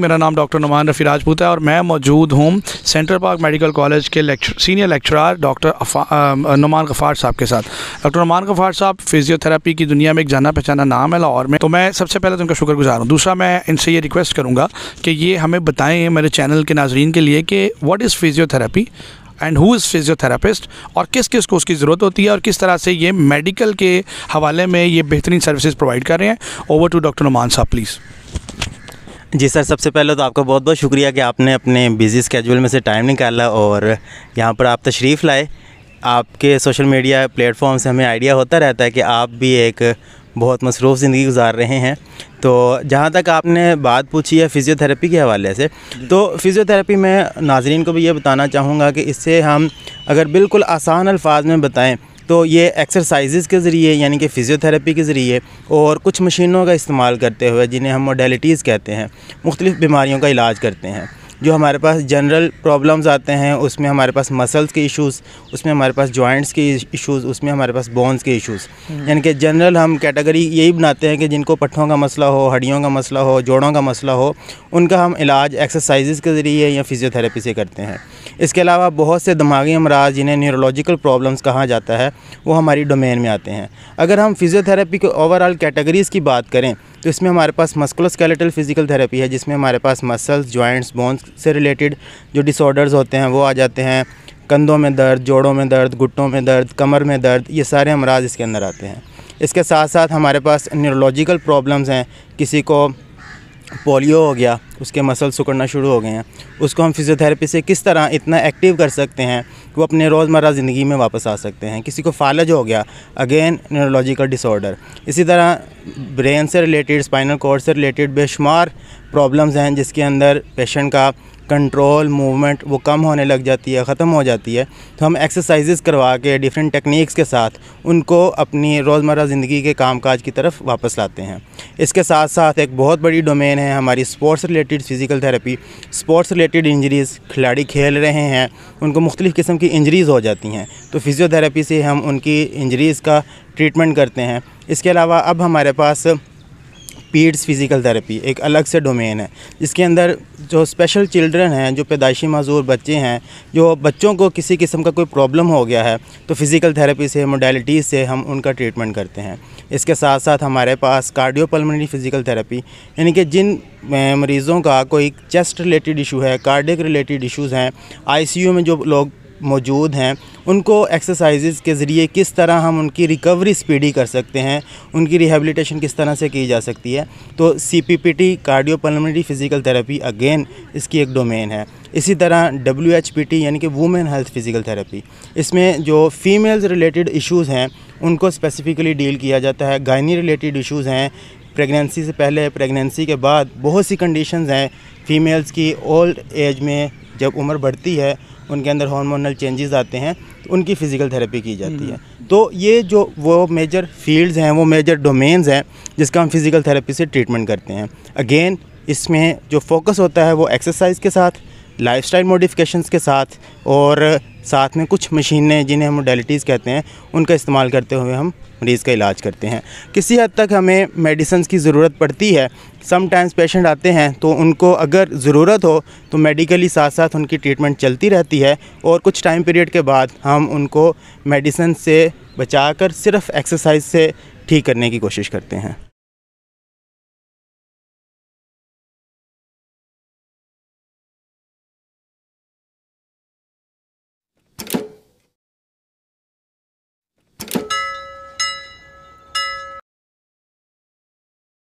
मेरा नाम डॉक्टर नुमान रफ़ी राजपूत है और मैं मौजूद हूँ सेंट्रल पार्क मेडिकल कॉलेज के lecture senior lecturer doctor Numan Gaffar साहब के साथ डॉक्टर नुमान गफ़ार साहब फिजियोथेरेपी की दुनिया में एक जाना पहचाना नाम है लाहौर में तो मैं सबसे पहले तो उनका शुक्रगुजार हूँ दूसरा मैं इनसे ये रिक्वेस्ट करूँगा कि ये हमें बताएँ मेरे चैनल के नाजरन के लिए कि what is physiotherapy and who is physiotherapist और किस किस को उसकी ज़रूरत होती है और किस तरह से ये मेडिकल के हवाले में ये बेहतरीन सर्विसेज प्रोवाइड कर रहे हैं ओवर टू डॉक्टर नुमान साहब प्लीज़ जी सर सबसे पहले तो आपका बहुत बहुत शुक्रिया कि आपने अपने बिज़ी स्केजुअल में से टाइम निकाला और यहाँ पर आप तशरीफ़ लाए आपके सोशल मीडिया प्लेटफॉर्म से हमें आइडिया होता रहता है कि आप भी एक बहुत मसरूफ़ ज़िंदगी गुजार रहे हैं तो जहाँ तक आपने बात पूछी है फ़िज़ियोथेरेपी के हवाले से तो फ़िज़ियोथेरेपी में नाजरीन को भी ये बताना चाहूँगा कि इससे हम अगर बिल्कुल आसान अल्फाज में बताएँ तो ये एक्सरसाइजेज़ के ज़रिए यानी कि फ़िज़ियोथेरेपी के ज़रिए और कुछ मशीनों का इस्तेमाल करते हुए जिन्हें हम मोडेलिटीज़ कहते हैं मुख्तलिफ़ बीमारियों का इलाज करते हैं जो हमारे पास जनरल प्रॉब्लम्स आते हैं उसमें हमारे पास मसल्स के इश्यूज़ उसमें हमारे पास जॉइंट्स के इश्यूज़ उसमें हमारे पास बोन्स के इश्यूज़ हम्म। यानी कि जनरल हम कैटेगरी यही बनाते हैं कि जिनको पट्ठों का मसला हो हड्डियों का मसला हो जोड़ों का मसला हो उनका हम इलाज एक्सरसाइज़ के ज़रिए या फिजियोथेरेपी से करते हैं इसके अलावा बहुत से दिमागी अमराज जिन्हें न्यूरोलॉजिकल प्रॉब्लम्स कहा जाता है वो हमारी डोमेन में आते हैं अगर हम फिजियोथेरेपी के ओवरऑल कैटेगरीज़ की बात करें तो इसमें हमारे पास मस्कुलोस्केलेटल फिजिकल थेरेपी है जिसमें हमारे पास मसल्स जॉइंट्स बोन्स से रिलेटेड जो डिसऑर्डर्स होते हैं वो आ जाते हैं कंधों में दर्द जोड़ों में दर्द घुटनों में दर्द कमर में दर्द ये सारे अमराज इसके अंदर आते हैं इसके साथ साथ हमारे पास न्यूरोलॉजिकल प्रॉब्लम्स हैं किसी को पोलियो हो गया उसके मसल सुकड़ना शुरू हो गए हैं उसको हम फिज़ियोथेरेपी से किस तरह इतना एक्टिव कर सकते हैं कि वो अपने रोज़मर्रा ज़िंदगी में वापस आ सकते हैं किसी को फालज हो गया अगेन न्यूरोलॉजिकल डिसऑर्डर इसी तरह ब्रेन से रिलेटेड स्पाइनल कॉर्ड से रिलेटेड बेशुमार प्रॉब्लम्स हैं जिसके अंदर पेशेंट का कंट्रोल मूवमेंट वो कम होने लग जाती है ख़त्म हो जाती है तो हम एक्सरसाइजेज़ करवा के डिफरेंट टेक्निक्स के साथ उनको अपनी रोज़मर्रा ज़िंदगी के कामकाज की तरफ वापस लाते हैं इसके साथ साथ एक बहुत बड़ी डोमेन है हमारी sports related physical therapy sports related injuries खिलाड़ी खेल रहे हैं उनको मुख्तलिफ़ किस्म की इंजरीज़ हो जाती हैं तो फ़िज़ियोथेरेपी से हम उनकी इंजरीज़ का ट्रीटमेंट करते हैं इसके अलावा अब हमारे पास पीड्स फिज़िकल थेरेपी एक अलग से डोमेन है जिसके अंदर जो स्पेशल चिल्ड्रन हैं जो पैदाइशी मजूर बच्चे हैं जो बच्चों को किसी किस्म का कोई प्रॉब्लम हो गया है तो फिज़िकल थेरेपी से मोडेलिटीज़ से हम उनका ट्रीटमेंट करते हैं इसके साथ साथ हमारे पास कार्डियो फिज़िकल थेरेपी यानी कि जिन मरीज़ों का कोई चेस्ट रिलेटेड इशू है कार्डिक रिलेटेड इशूज़ हैं आईसीयू में जो लोग मौजूद हैं उनको एक्सरसाइजेज़ के ज़रिए किस तरह हम उनकी रिकवरी स्पीडी कर सकते हैं उनकी रिहेबिलिटेशन किस तरह से की जा सकती है तो C P P T cardio physical therapy again इसकी एक डोमेन है इसी तरह डब्ल्यू एच पी टी यानी कि वुमेन हेल्थ फ़िज़िकल थेरेपी इसमें जो फीमेल्स रिलेटेड इशूज़ हैं उनको स्पेसिफ़िकली डील किया जाता है गायनी रिलेटेड इशूज़ हैं प्रेगनेंसी से पहले प्रेगनेंसी के बाद बहुत सी कंडीशंस हैं फीमेल्स की ओल्ड एज में जब उम्र बढ़ती है उनके अंदर हार्मोनल चेंजेस आते हैं तो उनकी फ़िज़िकल थेरेपी की जाती है हम्म। तो ये जो वो मेजर फील्ड्स हैं वो मेजर डोमेन्स हैं जिसका हम फिज़िकल थेरेपी से ट्रीटमेंट करते हैं अगेन इसमें जो फोकस होता है वो एक्सरसाइज के साथ लाइफस्टाइल मॉडिफिकेशंस के साथ और साथ में कुछ मशीनें जिन्हें हम मोडेलिटीज़ कहते हैं उनका इस्तेमाल करते हुए हम मरीज़ का इलाज करते हैं किसी हद तक हमें मेडिसन की ज़रूरत पड़ती है समटाइम्स पेशेंट आते हैं तो उनको अगर ज़रूरत हो तो मेडिकली साथ साथ उनकी ट्रीटमेंट चलती रहती है और कुछ टाइम पीरियड के बाद हम उनको मेडिसन से बचाकर सिर्फ एक्सरसाइज से ठीक करने की कोशिश करते हैं